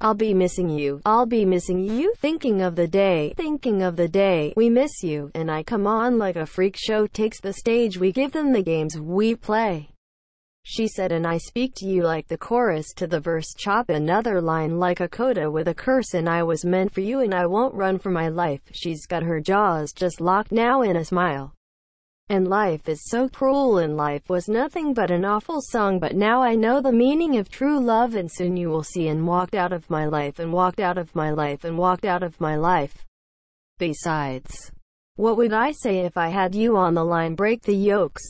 I'll be missing you. I'll be missing you. Thinking of the day. Thinking of the day. We miss you. And I come on like a freak show takes the stage. We give them the games we play. She said and I speak to you like the chorus to the verse chop another line like a coda with a curse and I was meant for you and I won't run for my life. She's got her jaws just locked now in a smile. And life is so cruel and life was nothing but an awful song but now I know the meaning of true love and soon you will see and walked out of my life and walked out of my life and walked out of my life. Besides, what would I say if I had you on the line break the yokes?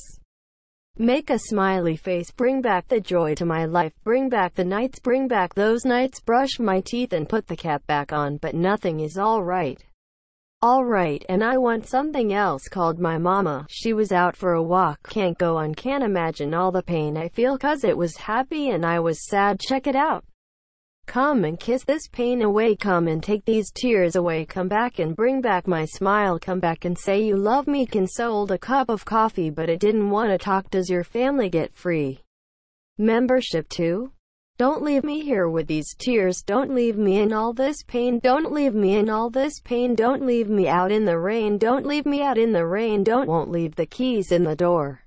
Make a smiley face, bring back the joy to my life, bring back the nights, bring back those nights, brush my teeth and put the cap back on, but nothing is alright. Alright, and I want something else, called my mama. She was out for a walk. Can't go on, can't imagine all the pain I feel cause it was happy and I was sad. Check it out. Come and kiss this pain away, come and take these tears away, come back and bring back my smile, come back and say you love me, consoled a cup of coffee but it didn't want to talk, does your family get free membership too? Don't leave me here with these tears, don't leave me in all this pain, don't leave me in all this pain, don't leave me out in the rain, don't leave me out in the rain, don't won't leave the keys in the door.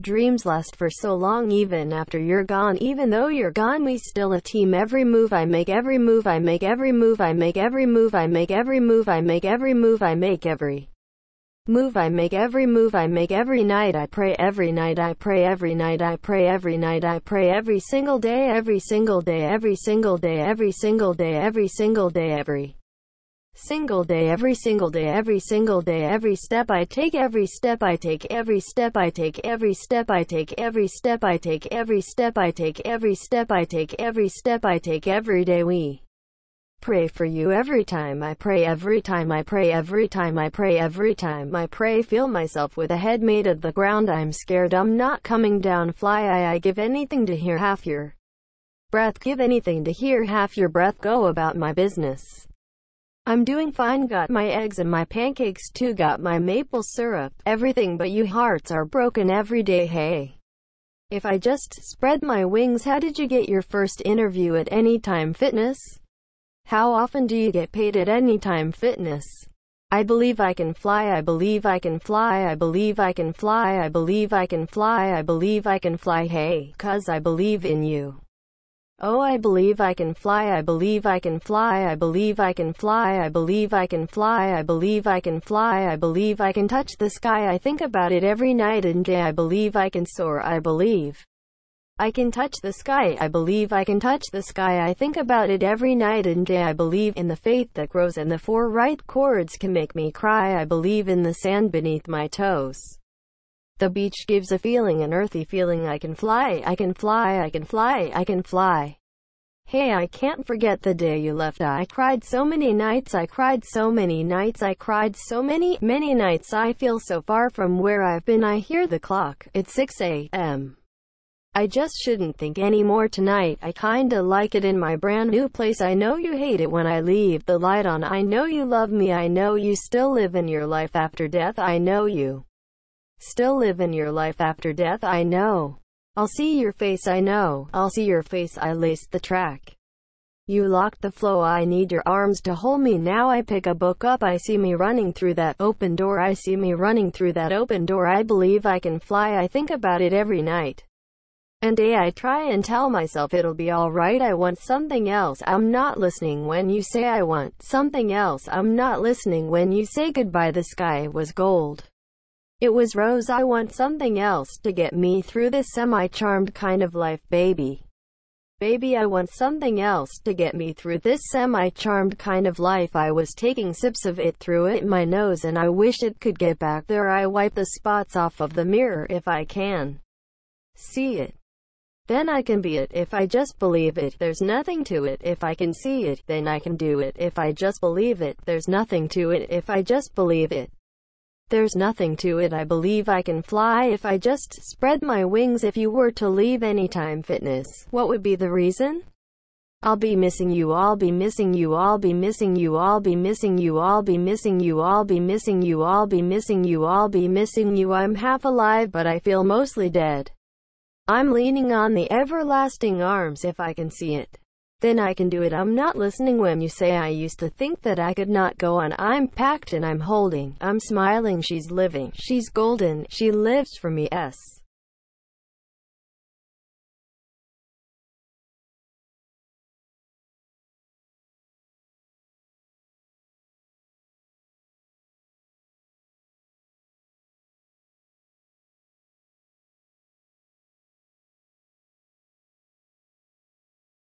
Dreams last for so long even after you're gone, even though you're gone we still a team every move I make, every move I make, every move I make, every move I make, every move I make, every move I make, every Move I make every move I make every night I pray every night I pray every night I pray every night I pray every single day every single day every single day every single day every single day every single day every single day every single day every step I take every step I take every step I take every step I take every step I take every step I take every step I take every step I take every day we pray for you every time I pray every time I pray every time I pray every time I pray feel myself with a head made of the ground I'm scared I'm not coming down fly I I give anything to hear half your breath give anything to hear half your breath go about my business I'm doing fine got my eggs and my pancakes too got my maple syrup everything but you hearts are broken every day hey if I just spread my wings how did you get your first interview at any time fitness how often do you get paid at any time? Fitness? I believe I can fly, I believe I can fly, I believe I can fly, I believe I can fly, I believe I can fly, hey, cuz I believe in you. Oh, I believe I can fly, I believe I can fly, I believe I can fly, I believe I can fly, I believe I can fly, I believe I can touch the sky, I think about it every night and day, I believe I can soar, I believe. I can touch the sky, I believe I can touch the sky, I think about it every night and day, I believe in the faith that grows and the four right chords can make me cry, I believe in the sand beneath my toes. The beach gives a feeling, an earthy feeling, I can fly, I can fly, I can fly, I can fly. Hey, I can't forget the day you left. I cried so many nights, I cried so many nights, I cried so many, many nights. I feel so far from where I've been. I hear the clock. It's 6 a.m. I just shouldn't think any more tonight. I kinda like it in my brand new place. I know you hate it when I leave the light on. I know you love me. I know you still live in your life after death. I know you still live in your life after death. I know. I'll see your face. I know. I'll see your face. I laced the track. You locked the flow. I need your arms to hold me. Now I pick a book up. I see me running through that open door. I see me running through that open door. I believe I can fly. I think about it every night. And A I try and tell myself it'll be alright I want something else I'm not listening when you say I want something else I'm not listening when you say goodbye the sky was gold. It was rose I want something else to get me through this semi-charmed kind of life baby. Baby I want something else to get me through this semi-charmed kind of life I was taking sips of it through it my nose and I wish it could get back there I wipe the spots off of the mirror if I can. See it. Then I can be it if I just believe it. There's nothing to it if I can see it. Then I can do it if I just believe it. There's nothing to it if I just believe it. There's nothing to it. I believe I can fly if I just spread my wings. If you were to leave Anytime Fitness, what would be the reason? I'll be missing you. I'll be missing you. I'll be missing you. I'll be missing you. I'll be missing you. I'll be missing you. I'll be missing you. I'll be missing you. I'm half alive, but I feel mostly dead. I'm leaning on the everlasting arms if I can see it. Then I can do it. I'm not listening when you say I used to think that I could not go on. I'm packed and I'm holding. I'm smiling. She's living. She's golden. She lives for me. S.